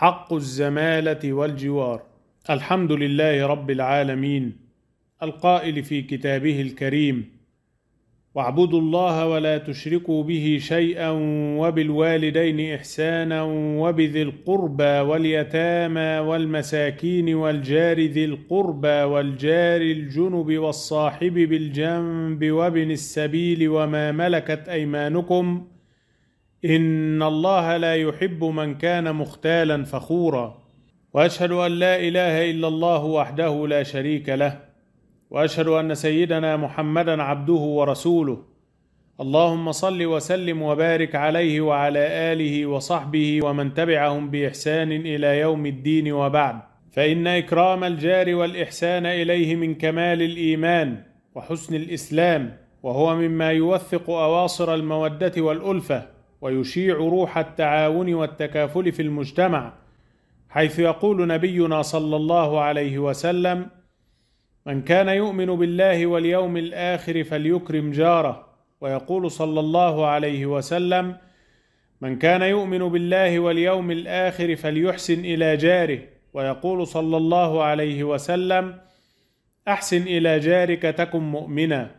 حق الزمالة والجوار الحمد لله رب العالمين القائل في كتابه الكريم واعبدوا الله ولا تشركوا به شيئا وبالوالدين إحسانا وبذي القربى واليتامى والمساكين والجار ذي القربى والجار الجنب والصاحب بالجنب وابن السبيل وما ملكت أيمانكم ۖ ان الله لا يحب من كان مختالا فخورا واشهد ان لا اله الا الله وحده لا شريك له واشهد ان سيدنا محمدا عبده ورسوله اللهم صل وسلم وبارك عليه وعلى اله وصحبه ومن تبعهم باحسان الى يوم الدين وبعد فان اكرام الجار والاحسان اليه من كمال الايمان وحسن الاسلام وهو مما يوثق اواصر الموده والالفه ويشيع روح التعاون والتكافل في المجتمع حيث يقول نبينا صلى الله عليه وسلم من كان يؤمن بالله واليوم الاخر فليكرم جاره ويقول صلى الله عليه وسلم من كان يؤمن بالله واليوم الاخر فليحسن الى جاره ويقول صلى الله عليه وسلم احسن الى جارك تكن مؤمنا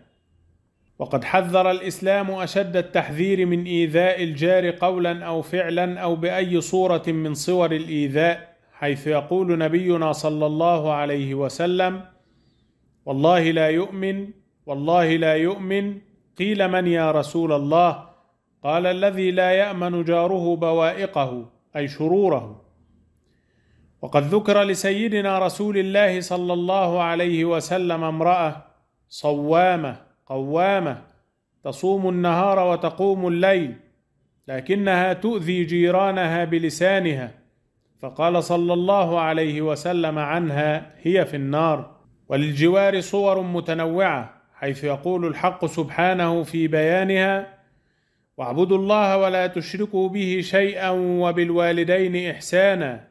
وقد حذر الاسلام اشد التحذير من ايذاء الجار قولا او فعلا او باي صوره من صور الايذاء حيث يقول نبينا صلى الله عليه وسلم والله لا يؤمن والله لا يؤمن قيل من يا رسول الله قال الذي لا يامن جاره بوائقه اي شروره وقد ذكر لسيدنا رسول الله صلى الله عليه وسلم امراه صوامه قوامه تصوم النهار وتقوم الليل لكنها تؤذي جيرانها بلسانها فقال صلى الله عليه وسلم عنها هي في النار وللجوار صور متنوعه حيث يقول الحق سبحانه في بيانها واعبدوا الله ولا تشركوا به شيئا وبالوالدين احسانا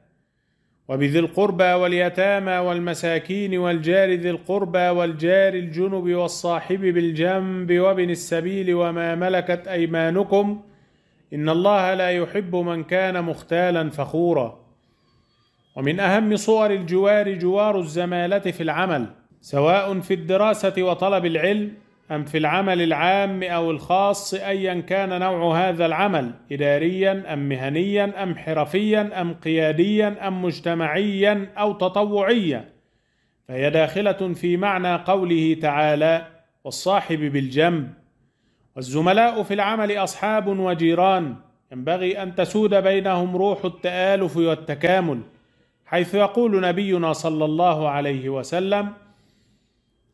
وبذي القربى واليتامى والمساكين والجار ذي القربى والجار الجنب والصاحب بالجنب وابن السبيل وما ملكت أيمانكم إن الله لا يحب من كان مختالا فخورا ومن أهم صور الجوار جوار الزمالة في العمل سواء في الدراسة وطلب العلم أم في العمل العام أو الخاص أيا كان نوع هذا العمل إداريا أم مهنيا أم حرفيا أم قياديا أم مجتمعيا أو تطوعيا فهي داخلة في معنى قوله تعالى والصاحب بالجنب والزملاء في العمل أصحاب وجيران ينبغي أن تسود بينهم روح التآلف والتكامل حيث يقول نبينا صلى الله عليه وسلم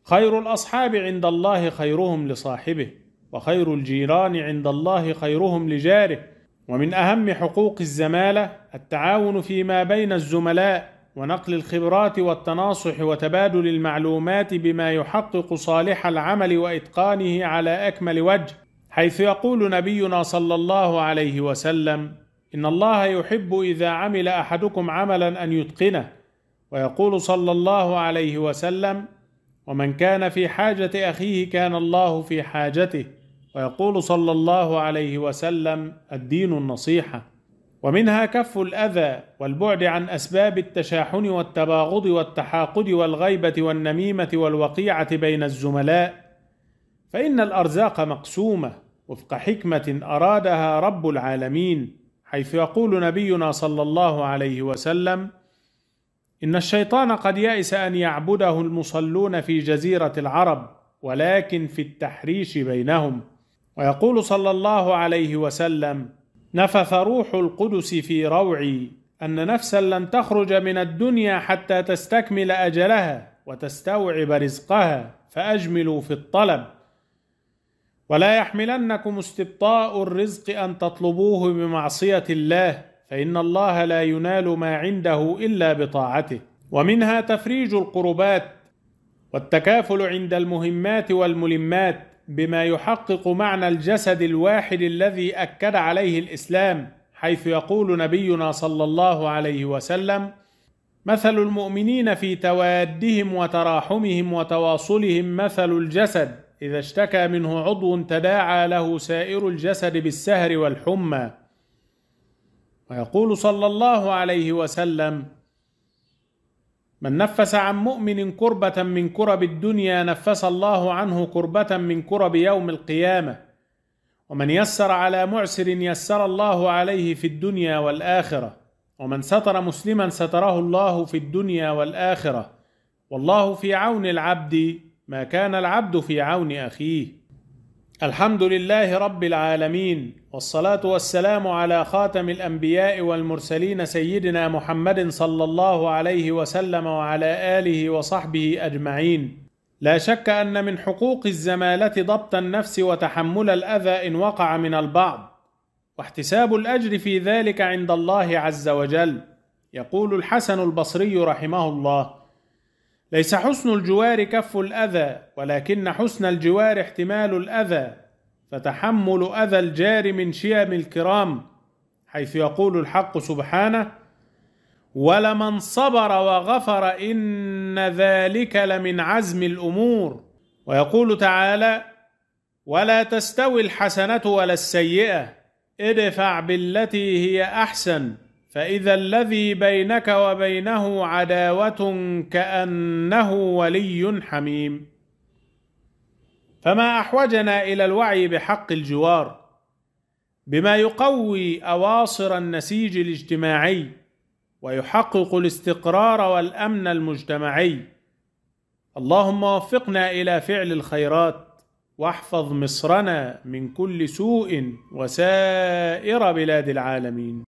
خير الأصحاب عند الله خيرهم لصاحبه وخير الجيران عند الله خيرهم لجاره ومن أهم حقوق الزمالة التعاون فيما بين الزملاء ونقل الخبرات والتناصح وتبادل المعلومات بما يحقق صالح العمل وإتقانه على أكمل وجه حيث يقول نبينا صلى الله عليه وسلم إن الله يحب إذا عمل أحدكم عملا أن يتقنه ويقول صلى الله عليه وسلم ومن كان في حاجة أخيه كان الله في حاجته ويقول صلى الله عليه وسلم الدين النصيحة ومنها كف الأذى والبعد عن أسباب التشاحن والتباغض والتحاقد والغيبة والنميمة والوقيعة بين الزملاء فإن الأرزاق مقسومة وفق حكمة أرادها رب العالمين حيث يقول نبينا صلى الله عليه وسلم: إن الشيطان قد يئس أن يعبده المصلون في جزيرة العرب ولكن في التحريش بينهم ويقول صلى الله عليه وسلم نفث روح القدس في روعي أن نفسا لن تخرج من الدنيا حتى تستكمل أجلها وتستوعب رزقها فأجملوا في الطلب ولا يحملنكم استبطاء الرزق أن تطلبوه بمعصية الله فإن الله لا ينال ما عنده إلا بطاعته ومنها تفريج القربات والتكافل عند المهمات والملمات بما يحقق معنى الجسد الواحد الذي أكد عليه الإسلام حيث يقول نبينا صلى الله عليه وسلم مثل المؤمنين في توادهم وتراحمهم وتواصلهم مثل الجسد اذا اشتكى منه عضو تداعى له سائر الجسد بالسهر والحمى ويقول صلى الله عليه وسلم من نفس عن مؤمن كربة من كرب الدنيا نفس الله عنه كربة من كرب يوم القيامة ومن يسر على معسر يسر الله عليه في الدنيا والآخرة ومن ستر مسلما ستره الله في الدنيا والآخرة والله في عون العبد ما كان العبد في عون أخيه الحمد لله رب العالمين والصلاه والسلام على خاتم الانبياء والمرسلين سيدنا محمد صلى الله عليه وسلم وعلى اله وصحبه اجمعين لا شك ان من حقوق الزماله ضبط النفس وتحمل الاذى ان وقع من البعض واحتساب الاجر في ذلك عند الله عز وجل يقول الحسن البصري رحمه الله ليس حسن الجوار كف الأذى ولكن حسن الجوار احتمال الأذى فتحمل أذى الجار من شيم الكرام حيث يقول الحق سبحانه ولمن صبر وغفر إن ذلك لمن عزم الأمور ويقول تعالى ولا تستوي الحسنة ولا السيئة ادفع بالتي هي أحسن فإذا الذي بينك وبينه عداوة كأنه ولي حميم فما أحوجنا إلى الوعي بحق الجوار بما يقوي أواصر النسيج الاجتماعي ويحقق الاستقرار والأمن المجتمعي اللهم وفقنا إلى فعل الخيرات واحفظ مصرنا من كل سوء وسائر بلاد العالمين